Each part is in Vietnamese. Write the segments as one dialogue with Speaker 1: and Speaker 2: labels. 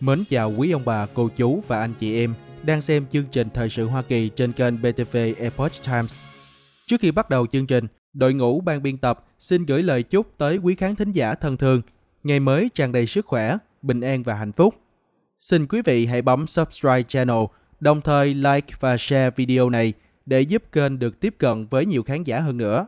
Speaker 1: Mến chào quý ông bà, cô chú và anh chị em đang xem chương trình Thời sự Hoa Kỳ trên kênh BTV Epoch Times. Trước khi bắt đầu chương trình, đội ngũ ban biên tập xin gửi lời chúc tới quý khán thính giả thân thương. Ngày mới tràn đầy sức khỏe, bình an và hạnh phúc. Xin quý vị hãy bấm subscribe channel, đồng thời like và share video này để giúp kênh được tiếp cận với nhiều khán giả hơn nữa.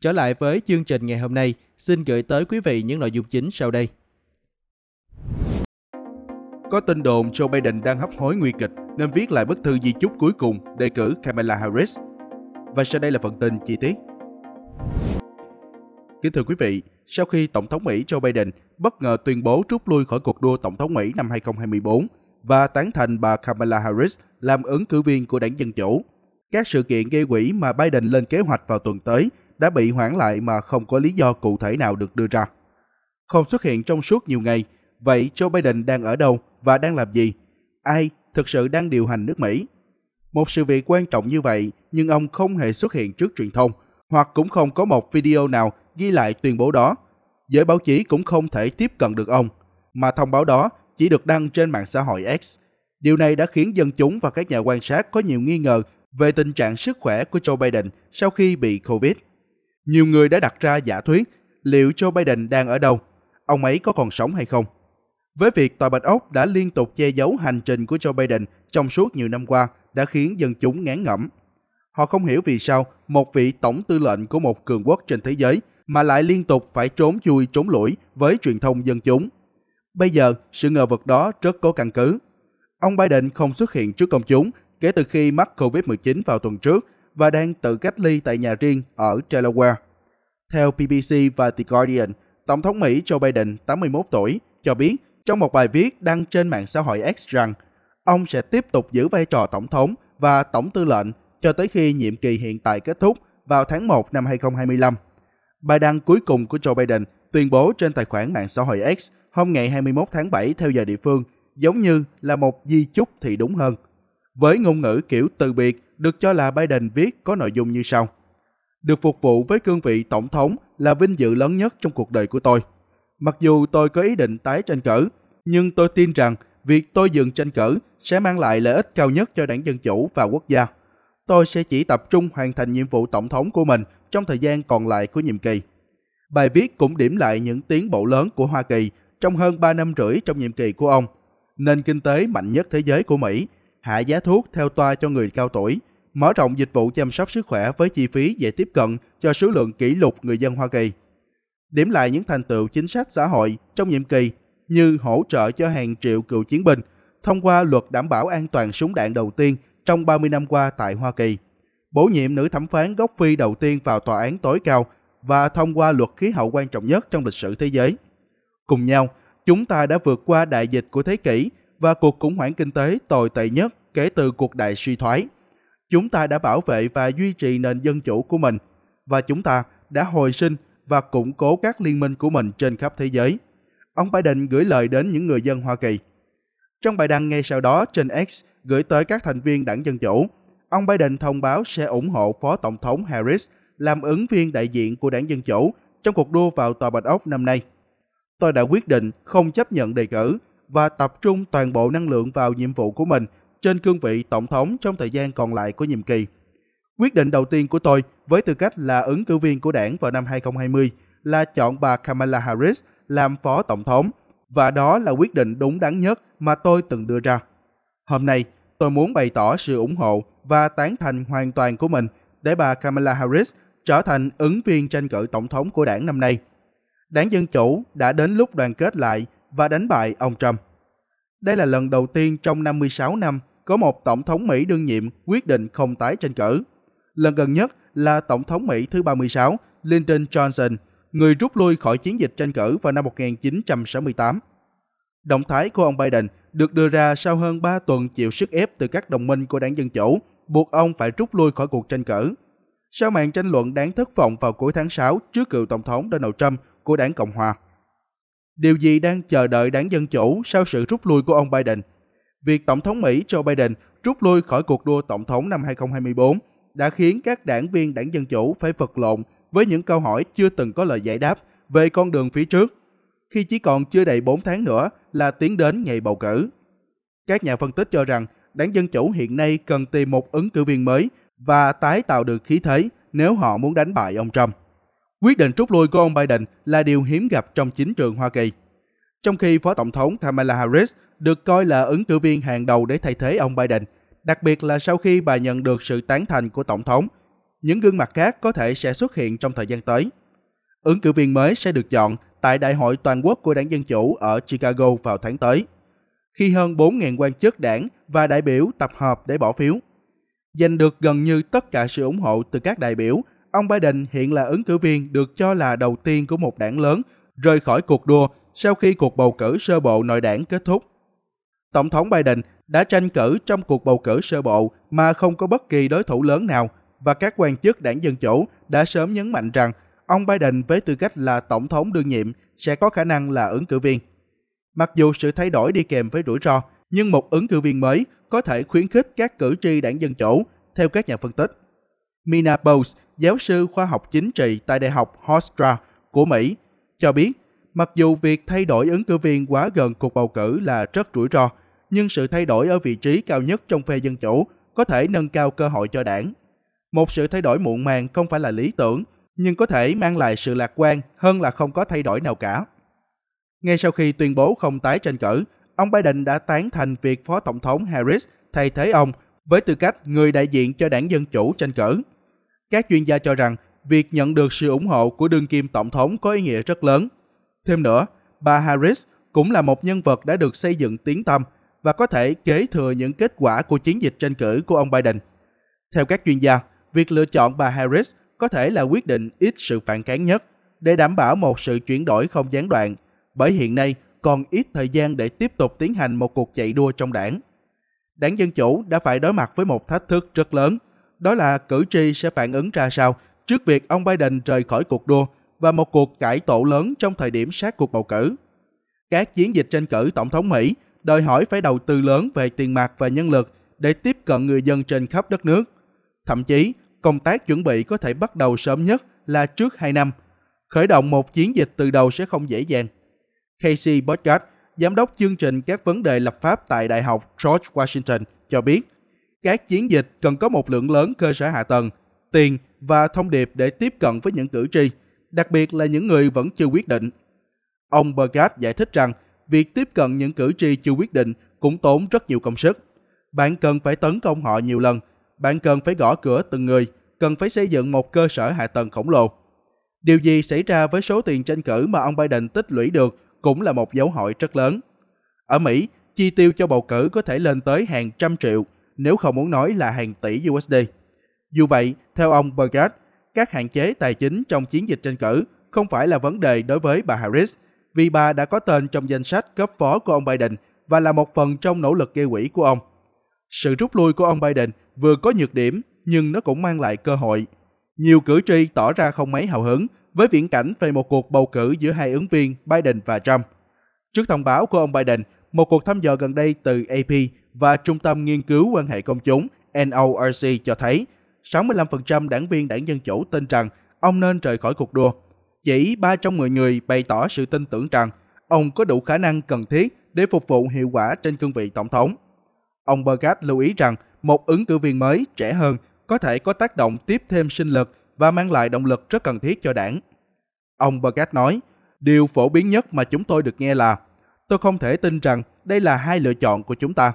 Speaker 1: Trở lại với chương trình ngày hôm nay, xin gửi tới quý vị những nội dung chính sau đây có tin đồn Joe Biden đang hấp hối nguy kịch nên viết lại bức thư di chúc cuối cùng đề cử Kamala Harris. Và sau đây là phần tin chi tiết. Kính thưa quý vị, sau khi Tổng thống Mỹ Joe Biden bất ngờ tuyên bố rút lui khỏi cuộc đua Tổng thống Mỹ năm 2024 và tán thành bà Kamala Harris làm ứng cử viên của đảng Dân Chủ, các sự kiện gây quỹ mà Biden lên kế hoạch vào tuần tới đã bị hoãn lại mà không có lý do cụ thể nào được đưa ra. Không xuất hiện trong suốt nhiều ngày, Vậy Joe Biden đang ở đâu và đang làm gì? Ai thực sự đang điều hành nước Mỹ? Một sự việc quan trọng như vậy nhưng ông không hề xuất hiện trước truyền thông hoặc cũng không có một video nào ghi lại tuyên bố đó. Giới báo chí cũng không thể tiếp cận được ông, mà thông báo đó chỉ được đăng trên mạng xã hội X. Điều này đã khiến dân chúng và các nhà quan sát có nhiều nghi ngờ về tình trạng sức khỏe của Joe Biden sau khi bị Covid. Nhiều người đã đặt ra giả thuyết liệu Joe Biden đang ở đâu, ông ấy có còn sống hay không. Với việc Tòa Bạch Ốc đã liên tục che giấu hành trình của Joe Biden trong suốt nhiều năm qua đã khiến dân chúng ngán ngẩm. Họ không hiểu vì sao một vị tổng tư lệnh của một cường quốc trên thế giới mà lại liên tục phải trốn chui trốn lủi với truyền thông dân chúng. Bây giờ, sự ngờ vực đó rất có căn cứ. Ông Biden không xuất hiện trước công chúng kể từ khi mắc COVID-19 vào tuần trước và đang tự cách ly tại nhà riêng ở Delaware. Theo BBC và The Guardian, Tổng thống Mỹ Joe Biden, 81 tuổi, cho biết trong một bài viết đăng trên mạng xã hội X rằng ông sẽ tiếp tục giữ vai trò tổng thống và tổng tư lệnh cho tới khi nhiệm kỳ hiện tại kết thúc vào tháng 1 năm 2025. Bài đăng cuối cùng của Joe Biden tuyên bố trên tài khoản mạng xã hội X hôm ngày 21 tháng 7 theo giờ địa phương giống như là một di chúc thì đúng hơn. Với ngôn ngữ kiểu từ biệt được cho là Biden viết có nội dung như sau. Được phục vụ với cương vị tổng thống là vinh dự lớn nhất trong cuộc đời của tôi – Mặc dù tôi có ý định tái tranh cử, nhưng tôi tin rằng việc tôi dừng tranh cử sẽ mang lại lợi ích cao nhất cho đảng Dân Chủ và quốc gia. Tôi sẽ chỉ tập trung hoàn thành nhiệm vụ tổng thống của mình trong thời gian còn lại của nhiệm kỳ. Bài viết cũng điểm lại những tiến bộ lớn của Hoa Kỳ trong hơn 3 năm rưỡi trong nhiệm kỳ của ông. Nền kinh tế mạnh nhất thế giới của Mỹ, hạ giá thuốc theo toa cho người cao tuổi, mở rộng dịch vụ chăm sóc sức khỏe với chi phí dễ tiếp cận cho số lượng kỷ lục người dân Hoa Kỳ – điểm lại những thành tựu chính sách xã hội trong nhiệm kỳ như hỗ trợ cho hàng triệu cựu chiến binh, thông qua luật đảm bảo an toàn súng đạn đầu tiên trong 30 năm qua tại Hoa Kỳ, bổ nhiệm nữ thẩm phán gốc Phi đầu tiên vào tòa án tối cao và thông qua luật khí hậu quan trọng nhất trong lịch sử thế giới. Cùng nhau, chúng ta đã vượt qua đại dịch của thế kỷ và cuộc khủng hoảng kinh tế tồi tệ nhất kể từ cuộc đại suy thoái. Chúng ta đã bảo vệ và duy trì nền dân chủ của mình và chúng ta đã hồi sinh và củng cố các liên minh của mình trên khắp thế giới. Ông Biden gửi lời đến những người dân Hoa Kỳ. Trong bài đăng ngay sau đó trên X gửi tới các thành viên đảng Dân Chủ, ông Biden thông báo sẽ ủng hộ Phó Tổng thống Harris làm ứng viên đại diện của đảng Dân Chủ trong cuộc đua vào Tòa Bạch Ốc năm nay. Tôi đã quyết định không chấp nhận đề cử và tập trung toàn bộ năng lượng vào nhiệm vụ của mình trên cương vị Tổng thống trong thời gian còn lại của nhiệm kỳ, Quyết định đầu tiên của tôi với tư cách là ứng cử viên của đảng vào năm 2020 là chọn bà Kamala Harris làm phó tổng thống và đó là quyết định đúng đắn nhất mà tôi từng đưa ra. Hôm nay, tôi muốn bày tỏ sự ủng hộ và tán thành hoàn toàn của mình để bà Kamala Harris trở thành ứng viên tranh cử tổng thống của đảng năm nay. Đảng Dân Chủ đã đến lúc đoàn kết lại và đánh bại ông Trump. Đây là lần đầu tiên trong 56 năm có một tổng thống Mỹ đương nhiệm quyết định không tái tranh cử lần gần nhất là Tổng thống Mỹ thứ 36 Lyndon Johnson, người rút lui khỏi chiến dịch tranh cử vào năm 1968. Động thái của ông Biden được đưa ra sau hơn 3 tuần chịu sức ép từ các đồng minh của đảng Dân Chủ, buộc ông phải rút lui khỏi cuộc tranh cử. Sau màn tranh luận đáng thất vọng vào cuối tháng 6 trước cựu Tổng thống Donald Trump của đảng Cộng Hòa. Điều gì đang chờ đợi đảng Dân Chủ sau sự rút lui của ông Biden? Việc Tổng thống Mỹ Joe Biden rút lui khỏi cuộc đua Tổng thống năm 2024 đã khiến các đảng viên đảng Dân Chủ phải vật lộn với những câu hỏi chưa từng có lời giải đáp về con đường phía trước, khi chỉ còn chưa đầy 4 tháng nữa là tiến đến ngày bầu cử. Các nhà phân tích cho rằng đảng Dân Chủ hiện nay cần tìm một ứng cử viên mới và tái tạo được khí thế nếu họ muốn đánh bại ông Trump. Quyết định rút lui của ông Biden là điều hiếm gặp trong chính trường Hoa Kỳ. Trong khi Phó Tổng thống Kamala Harris được coi là ứng cử viên hàng đầu để thay thế ông Biden, đặc biệt là sau khi bà nhận được sự tán thành của Tổng thống. Những gương mặt khác có thể sẽ xuất hiện trong thời gian tới. Ứng cử viên mới sẽ được chọn tại Đại hội Toàn quốc của Đảng Dân Chủ ở Chicago vào tháng tới, khi hơn 4.000 quan chức đảng và đại biểu tập hợp để bỏ phiếu. Giành được gần như tất cả sự ủng hộ từ các đại biểu, ông Biden hiện là ứng cử viên được cho là đầu tiên của một đảng lớn rời khỏi cuộc đua sau khi cuộc bầu cử sơ bộ nội đảng kết thúc. Tổng thống Biden đã tranh cử trong cuộc bầu cử sơ bộ mà không có bất kỳ đối thủ lớn nào và các quan chức đảng Dân Chủ đã sớm nhấn mạnh rằng ông Biden với tư cách là tổng thống đương nhiệm sẽ có khả năng là ứng cử viên. Mặc dù sự thay đổi đi kèm với rủi ro, nhưng một ứng cử viên mới có thể khuyến khích các cử tri đảng Dân Chủ, theo các nhà phân tích. Mina Bowles, giáo sư khoa học chính trị tại Đại học Hofstra của Mỹ, cho biết mặc dù việc thay đổi ứng cử viên quá gần cuộc bầu cử là rất rủi ro, nhưng sự thay đổi ở vị trí cao nhất trong phe Dân Chủ có thể nâng cao cơ hội cho đảng. Một sự thay đổi muộn màng không phải là lý tưởng, nhưng có thể mang lại sự lạc quan hơn là không có thay đổi nào cả. Ngay sau khi tuyên bố không tái tranh cử, ông Biden đã tán thành việc Phó Tổng thống Harris thay thế ông với tư cách người đại diện cho đảng Dân Chủ tranh cử. Các chuyên gia cho rằng việc nhận được sự ủng hộ của đương kim Tổng thống có ý nghĩa rất lớn. Thêm nữa, bà Harris cũng là một nhân vật đã được xây dựng tiếng tăm và có thể kế thừa những kết quả của chiến dịch tranh cử của ông Biden. Theo các chuyên gia, việc lựa chọn bà Harris có thể là quyết định ít sự phản kháng nhất để đảm bảo một sự chuyển đổi không gián đoạn, bởi hiện nay còn ít thời gian để tiếp tục tiến hành một cuộc chạy đua trong đảng. Đảng Dân Chủ đã phải đối mặt với một thách thức rất lớn, đó là cử tri sẽ phản ứng ra sao trước việc ông Biden rời khỏi cuộc đua và một cuộc cải tổ lớn trong thời điểm sát cuộc bầu cử. Các chiến dịch tranh cử tổng thống Mỹ đòi hỏi phải đầu tư lớn về tiền mặt và nhân lực để tiếp cận người dân trên khắp đất nước. Thậm chí, công tác chuẩn bị có thể bắt đầu sớm nhất là trước 2 năm. Khởi động một chiến dịch từ đầu sẽ không dễ dàng. Casey Podcast, giám đốc chương trình các vấn đề lập pháp tại Đại học George Washington, cho biết các chiến dịch cần có một lượng lớn cơ sở hạ tầng, tiền và thông điệp để tiếp cận với những cử tri, đặc biệt là những người vẫn chưa quyết định. Ông Bergat giải thích rằng việc tiếp cận những cử tri chưa quyết định cũng tốn rất nhiều công sức. Bạn cần phải tấn công họ nhiều lần, bạn cần phải gõ cửa từng người, cần phải xây dựng một cơ sở hạ tầng khổng lồ. Điều gì xảy ra với số tiền tranh cử mà ông Biden tích lũy được cũng là một dấu hỏi rất lớn. Ở Mỹ, chi tiêu cho bầu cử có thể lên tới hàng trăm triệu, nếu không muốn nói là hàng tỷ USD. Dù vậy, theo ông Bergard, các hạn chế tài chính trong chiến dịch tranh cử không phải là vấn đề đối với bà Harris vì bà đã có tên trong danh sách cấp phó của ông Biden và là một phần trong nỗ lực gây quỹ của ông. Sự rút lui của ông Biden vừa có nhược điểm nhưng nó cũng mang lại cơ hội. Nhiều cử tri tỏ ra không mấy hào hứng với viễn cảnh về một cuộc bầu cử giữa hai ứng viên Biden và Trump. Trước thông báo của ông Biden, một cuộc thăm dò gần đây từ AP và Trung tâm Nghiên cứu quan hệ công chúng NORC cho thấy 65% đảng viên đảng Dân Chủ tin rằng ông nên rời khỏi cuộc đua chỉ 3 trong 10 người bày tỏ sự tin tưởng rằng ông có đủ khả năng cần thiết để phục vụ hiệu quả trên cương vị tổng thống. Ông Bergat lưu ý rằng một ứng cử viên mới trẻ hơn có thể có tác động tiếp thêm sinh lực và mang lại động lực rất cần thiết cho đảng. Ông Bergat nói, điều phổ biến nhất mà chúng tôi được nghe là tôi không thể tin rằng đây là hai lựa chọn của chúng ta.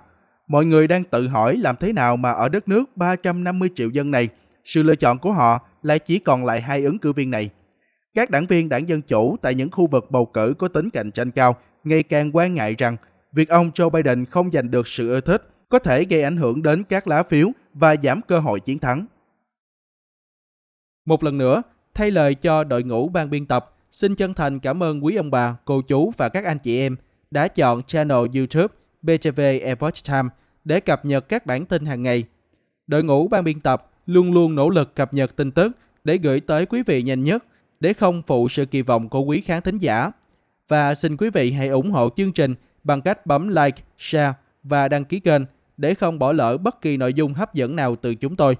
Speaker 1: Mọi người đang tự hỏi làm thế nào mà ở đất nước 350 triệu dân này, sự lựa chọn của họ lại chỉ còn lại hai ứng cử viên này. Các đảng viên đảng Dân Chủ tại những khu vực bầu cử có tính cạnh tranh cao ngày càng quan ngại rằng việc ông Joe Biden không giành được sự ưa thích có thể gây ảnh hưởng đến các lá phiếu và giảm cơ hội chiến thắng. Một lần nữa, thay lời cho đội ngũ ban biên tập, xin chân thành cảm ơn quý ông bà, cô chú và các anh chị em đã chọn channel YouTube BTV Epoch Time để cập nhật các bản tin hàng ngày. Đội ngũ ban biên tập luôn luôn nỗ lực cập nhật tin tức để gửi tới quý vị nhanh nhất để không phụ sự kỳ vọng của quý khán thính giả. Và xin quý vị hãy ủng hộ chương trình bằng cách bấm like, share và đăng ký kênh để không bỏ lỡ bất kỳ nội dung hấp dẫn nào từ chúng tôi.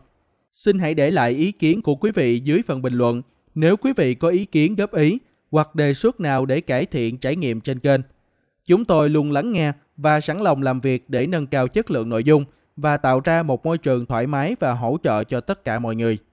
Speaker 1: Xin hãy để lại ý kiến của quý vị dưới phần bình luận nếu quý vị có ý kiến góp ý hoặc đề xuất nào để cải thiện trải nghiệm trên kênh. Chúng tôi luôn lắng nghe và sẵn lòng làm việc để nâng cao chất lượng nội dung và tạo ra một môi trường thoải mái và hỗ trợ cho tất cả mọi người.